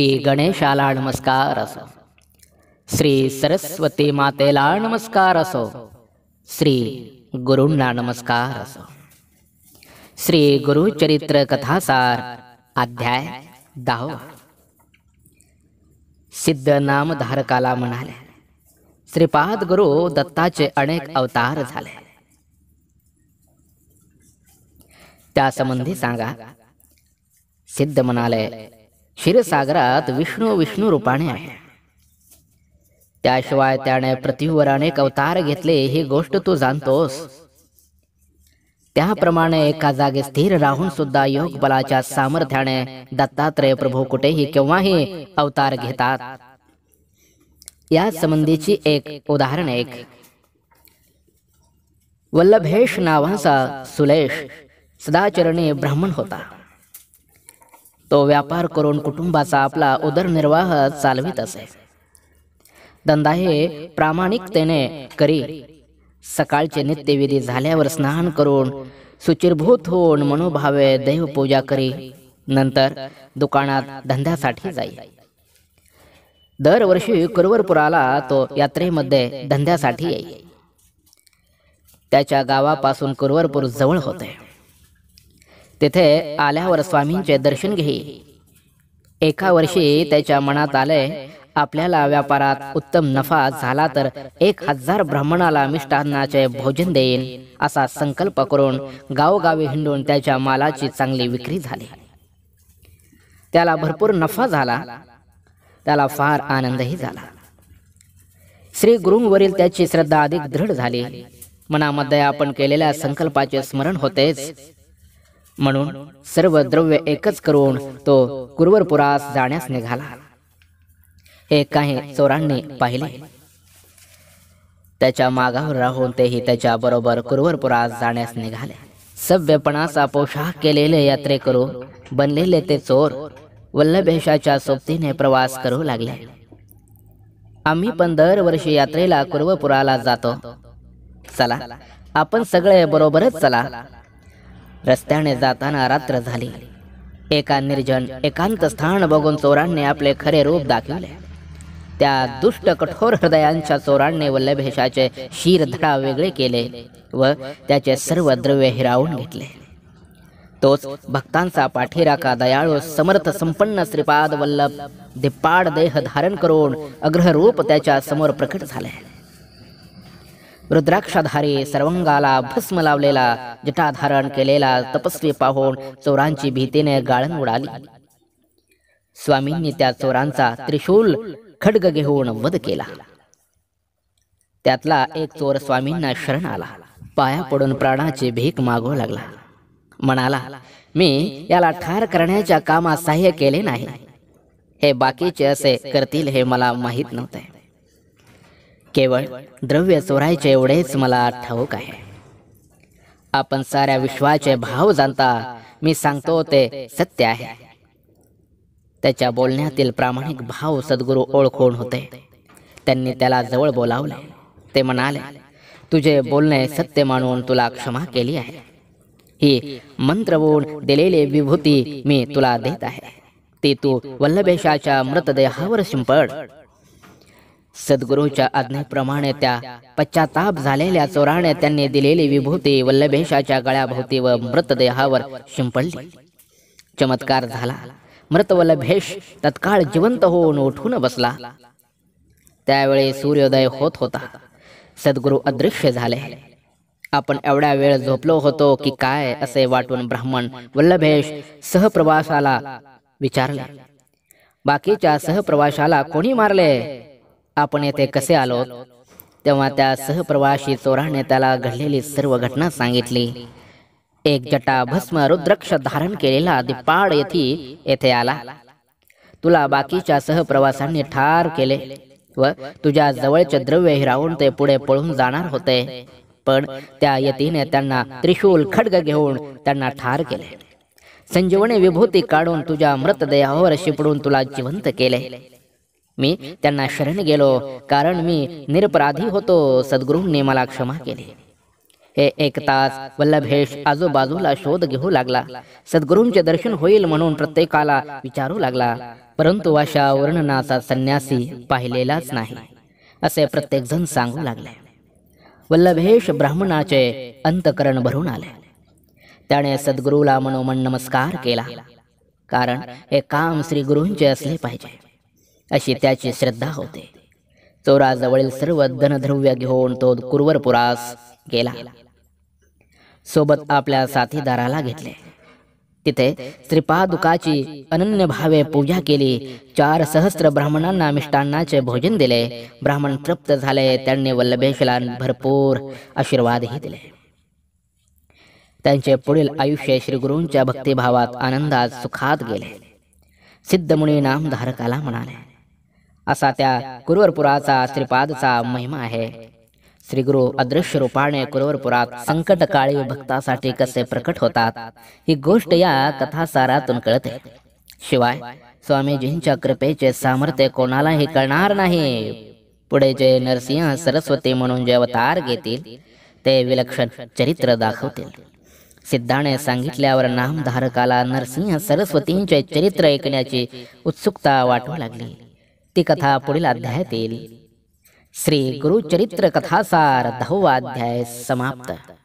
ಶ್ರೀ ಗಣೇಶಾಲಾ ನಮಸ್ಕಾರಸೋ ಶ್ರೀ ಸರಸ್ವತಿ ಮಾತೆಲಾ ನಮಸ್ಕಾರಸೋ ಶ್ರೀ ಗುರುಣ್ಣ ನಮಸ್ಕಾರಸೋ श्री गुरु चरित्र कथासार अध्याय दहावा सिद्ध नाम धारकाला म्हणाले श्रीपाद गुरु दत्ताचे अनेक अवतार झाले त्यासंबंधी सांगा सिद्ध म्हणाले क्षीरसागरात विष्णू विष्णू रूपाने आहे त्याशिवाय त्याने पृथ्वीवर अनेक अवतार घेतले ही गोष्ट तू जाणतोस त्याप्रमाणे एका जागे स्थिर राहून सुद्धा योग बलाच्या सामर्थ्याने दत्तात्रय प्रभू कुठेही केव्हाही अवतार घेतात या संबंधीची एक उदाहरण एक वल्लभेश नावाचा सुलेश सदाचरणी ब्राह्मण होता तो व्यापार करून कुटुंबाचा आपला उदरनिर्वाह चालवित असे धंदा हे प्रामाणिकतेने करी सकाळचे नित्यविधी झाल्यावर स्नान करून सुचिरभूत होऊन मनोभावे देवपूजा करी नंतर दुकानात धंद्यासाठी जाई दरवर्षी कुरवरपुराला तो यात्रेमध्ये धंद्यासाठी येई त्याच्या गावापासून कुरवरपूर जवळ होते तेथे आल्यावर स्वामींचे दर्शन घे एका वर्षी त्याच्या मनात आले आपल्याला व्यापारात उत्तम नफा झाला तर एक हजार ब्राह्मणाला मिष्टान्नाचे भोजन देईन असा संकल्प करून गावगावी हिंडून त्याच्या मालाची चांगली विक्री झाली त्याला भरपूर नफा झाला त्याला फार आनंदही झाला श्री गुरुंवरील त्याची श्रद्धा अधिक दृढ झाली मनामध्ये आपण केलेल्या संकल्पाचे स्मरण होतेच म्हणून सर्व द्रव्य एकच करून तो कुरवरपुरास जाण्यास निघाला हे काही चोरांनी पाहिले त्याच्या मागावर राहून तेही त्याच्या बरोबर कुरवरपुरास जाण्यास निघाले सभ्यपणाचा पोशाख केलेले यात्रेकरू बनलेले ते चोर वल्लभेशाच्या सोबतीने प्रवास करू लागले आम्ही पण दरवर्षी यात्रेला कुरवपुराला जातो चला आपण सगळे बरोबरच चला रस्त्याने जाताना रात्र झाली एका निर्जन एकांत स्थान बघून चोरांनी आपले खरे रूप दाखवले त्या दुष्ट कठोर हृदयांच्या चोरांनी वल्लभेशाचे धडा वेगळे केले व त्याचे सर्व द्रव्य हिरावून घेतले तोच भक्तांचा पाठीराका दयाळू समर्थ संपन्न श्रीपाद वल्लभ दिप्पाड देह धारण करून अग्रहरूप त्याच्या समोर प्रकट झाले रुद्राक्षाधारी सर्वंगाला भस्म लावलेला जटा धारण केलेला तपस्वी पाहून चोरांची भीतीने गाळण उडाली स्वामींनी त्या चोरांचा त्रिशूल खड्ग घेऊन वध केला त्यातला एक चोर स्वामींना शरण आला पाया पडून प्राणाची भीक मागू लागला म्हणाला मी याला ठार करण्याच्या कामात सहाय्य केले नाही हे बाकीचे असे करतील हे मला माहीत नव्हते केवळ द्रव्य चोरायचे एवढेच मला ठाऊक आहे आपण साऱ्या विश्वाचे भाव जाणता मी सांगतो ते सत्य आहे त्याच्या बोलण्यातील प्रामाणिक भाव सद्गुरू ओळखून होते त्यांनी त्याला जवळ बोलावले ते म्हणाले तुझे बोलणे सत्य मानून तुला क्षमा केली आहे ही मंत्रवून दिलेली विभूती मी तुला देत आहे ती तू वल्लभेशाच्या मृतदेहावर शिंपड सद्गुरूच्या आज्ञेप्रमाणे त्या पश्चाताप झालेल्या चोराने त्यांनी दिलेली विभूती वल्लभेशाच्या गळ्याभोवती व मृतदेहावर शिंपडली चमत्कार झाला मृत वल्लभेश तत्काळ जिवंत होऊन उठून बसला त्यावेळी सूर्योदय होत होता सद्गुरु अदृश्य झाले आपण एवढ्या वेळ झोपलो होतो की काय असे वाटून ब्राह्मण वल्लभेश सहप्रवासाला विचारले बाकीच्या सहप्रवाशाला कोणी मारले आपण येथे कसे आलो तेव्हा त्या सहप्रवाशी चोराने त्याला घडलेली सर्व घटना सांगितली एक जटा भस्म रुद्रक्ष धारण केलेला दिपाड येथे येथे आला तुला बाकीच्या सहप्रवासांनी ठार केले व तुझ्या जवळचे द्रव्य हिरावून ते पुढे पळून जाणार होते पण त्या यतीने त्यांना त्रिशूल खड्ग घेऊन त्यांना ठार केले संजीवने विभूती काढून तुझ्या मृतदेहावर शिपडून तुला जिवंत केले मी त्यांना शरण गेलो कारण मी निरपराधी होतो सद्गुरूंनी मला क्षमा केली हे एक तास वल्लभेश आजूबाजूला शोध घेऊ लागला सद्गुरूंचे दर्शन होईल म्हणून प्रत्येकाला विचारू लागला परंतु अशा वर्णनाचा संन्यासी पाहिलेलाच नाही असे प्रत्येकजण सांगू लागले वल्लभेश ब्राह्मणाचे अंतकरण भरून आले त्याने सद्गुरूला मनोमन नमस्कार केला कारण हे काम श्री गुरूंचे असले पाहिजे अशी त्याची श्रद्धा होते चोराजवळील सर्व धनद्रव्य घेऊन तो पुरास गेला सोबत आपल्या साथीदाराला घेतले तिथे श्रीपादुकाची अनन्य भावे पूजा केली चार सहस्त्र ब्राह्मणांना मिष्टान्नाचे भोजन दिले ब्राह्मण तृप्त झाले त्यांनी वल्लभेशला भरपूर आशीर्वादही दिले त्यांचे पुढील आयुष्य श्री गुरूंच्या भक्तिभावात आनंदात सुखात गेले सिद्धमुनी नामधारकाला म्हणाले असा त्या कुरवरपुराचा श्रीपादचा महिमा आहे श्री गुरु अदृश्य रूपाने कुरुवरपुरात संकट काळी भक्तासाठी कसे प्रकट होतात ही गोष्ट या कथासारातून कळते शिवाय स्वामीजींच्या कृपेचे सामर्थ्य कोणालाही कळणार नाही पुढे जे नरसिंह सरस्वती म्हणून जे अवतार घेतील ते विलक्षण चरित्र दाखवतील सिद्धाने सांगितल्यावर नामधारकाला नरसिंह सरस्वतींचे चरित्र ऐकण्याची उत्सुकता वाटू लागली ती कथा पुढील अध्यायात येईल श्री गुरुचरित्र कथासार दहावा अध्याय समाप्त